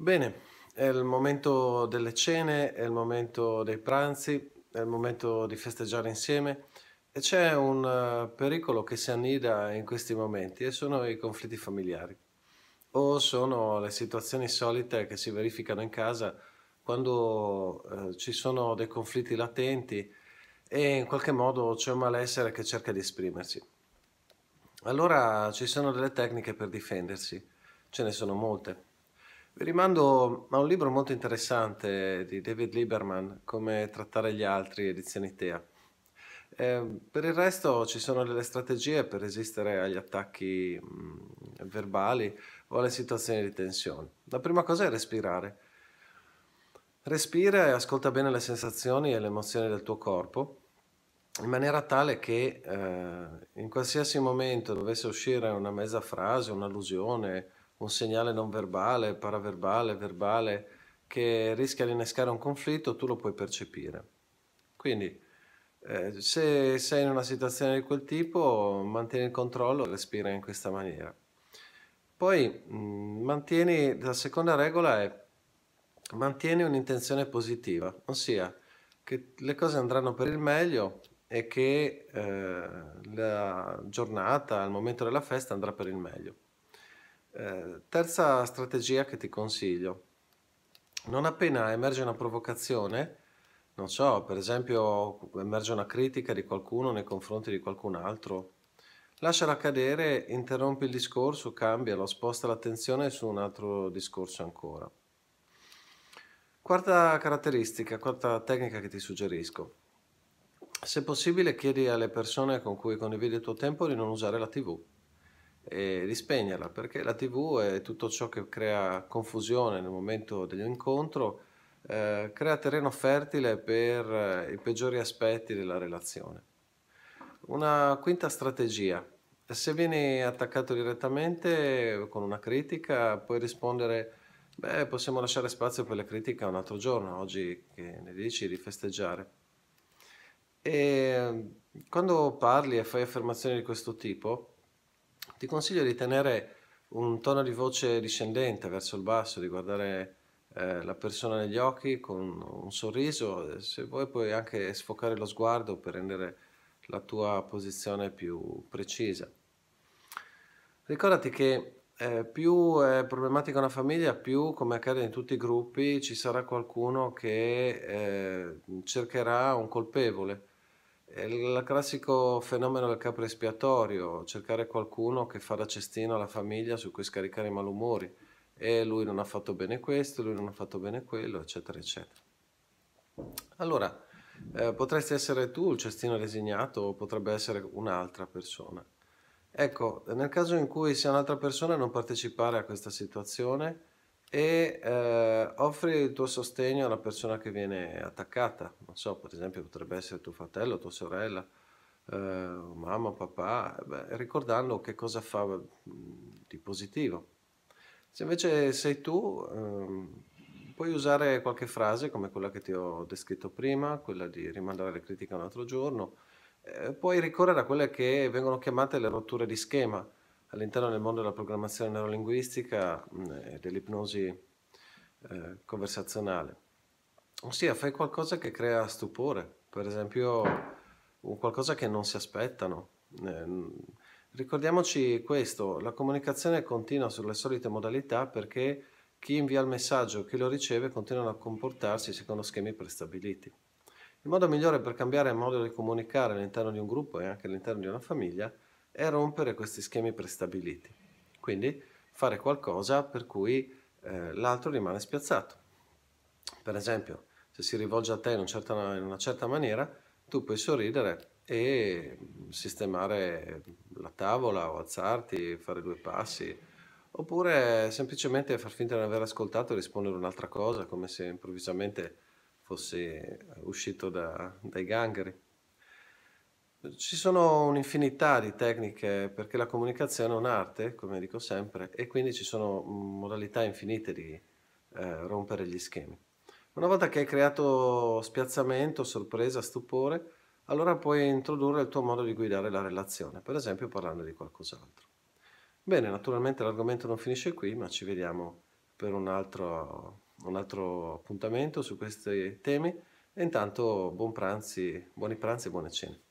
Bene, è il momento delle cene, è il momento dei pranzi, è il momento di festeggiare insieme e c'è un eh, pericolo che si annida in questi momenti e sono i conflitti familiari o sono le situazioni solite che si verificano in casa quando eh, ci sono dei conflitti latenti e in qualche modo c'è un malessere che cerca di esprimersi. Allora ci sono delle tecniche per difendersi, ce ne sono molte. Vi rimando a un libro molto interessante di David Lieberman, Come trattare gli altri, edizioni TEA. Eh, per il resto ci sono delle strategie per resistere agli attacchi mh, verbali o alle situazioni di tensione. La prima cosa è respirare. Respira e ascolta bene le sensazioni e le emozioni del tuo corpo in maniera tale che eh, in qualsiasi momento dovesse uscire una mezza frase, un'allusione, un segnale non verbale, paraverbale, verbale, che rischia di innescare un conflitto, tu lo puoi percepire. Quindi, eh, se sei in una situazione di quel tipo, mantieni il controllo e respira in questa maniera. Poi, mh, mm, mantieni, la seconda regola è mantieni un'intenzione positiva, ossia che le cose andranno per il meglio e che eh, la giornata, il momento della festa andrà per il meglio. Eh, terza strategia che ti consiglio. Non appena emerge una provocazione, non so, per esempio emerge una critica di qualcuno nei confronti di qualcun altro, lasciala cadere, interrompi il discorso, cambialo, sposta l'attenzione su un altro discorso ancora. Quarta caratteristica, quarta tecnica che ti suggerisco. Se possibile chiedi alle persone con cui condividi il tuo tempo di non usare la tv e rispegnerla, perché la TV è tutto ciò che crea confusione nel momento dell'incontro, eh, crea terreno fertile per eh, i peggiori aspetti della relazione. Una quinta strategia. Se vieni attaccato direttamente eh, con una critica, puoi rispondere, beh, possiamo lasciare spazio per la critica un altro giorno, oggi che ne dici di festeggiare. E quando parli e fai affermazioni di questo tipo, ti consiglio di tenere un tono di voce discendente verso il basso, di guardare eh, la persona negli occhi con un sorriso, eh, se vuoi puoi anche sfocare lo sguardo per rendere la tua posizione più precisa. Ricordati che eh, più è problematica una famiglia, più, come accade in tutti i gruppi, ci sarà qualcuno che eh, cercherà un colpevole è il classico fenomeno del capo espiatorio, cercare qualcuno che fa da cestino alla famiglia su cui scaricare i malumori e lui non ha fatto bene questo, lui non ha fatto bene quello, eccetera, eccetera. Allora, eh, potresti essere tu il cestino designato o potrebbe essere un'altra persona. Ecco, nel caso in cui sia un'altra persona non partecipare a questa situazione, e eh, offri il tuo sostegno alla persona che viene attaccata. Non so, per esempio potrebbe essere tuo fratello, tua sorella, eh, mamma, papà, eh, beh, ricordando che cosa fa mm, di positivo. Se invece sei tu, eh, puoi usare qualche frase come quella che ti ho descritto prima, quella di rimandare le critiche un altro giorno, eh, puoi ricorrere a quelle che vengono chiamate le rotture di schema All'interno del mondo della programmazione neurolinguistica mm, e dell'ipnosi eh, conversazionale, ossia fai qualcosa che crea stupore, per esempio qualcosa che non si aspettano. Eh, mm, ricordiamoci questo, la comunicazione continua sulle solite modalità perché chi invia il messaggio, e chi lo riceve, continuano a comportarsi secondo schemi prestabiliti. Il modo migliore per cambiare il modo di comunicare all'interno di un gruppo e anche all'interno di una famiglia è rompere questi schemi prestabiliti. Quindi fare qualcosa per cui eh, l'altro rimane spiazzato. Per esempio, se si rivolge a te in, un certo, in una certa maniera, tu puoi sorridere e mm, sistemare la tavola o alzarti, fare due passi, oppure semplicemente far finta di non aver ascoltato e rispondere un'altra cosa, come se improvvisamente fossi eh, uscito da, dai gangheri. Ci sono un'infinità di tecniche perché la comunicazione è un'arte, come dico sempre, e quindi ci sono mm, modalità infinite di eh, rompere gli schemi. Una volta che hai creato spiazzamento, sorpresa, stupore, allora puoi introdurre il tuo modo di guidare la relazione, per esempio parlando di qualcos'altro. Bene, naturalmente l'argomento non finisce qui, ma ci vediamo per un altro, un altro appuntamento su questi temi. E intanto buon pranzi, buoni pranzi e buone cene.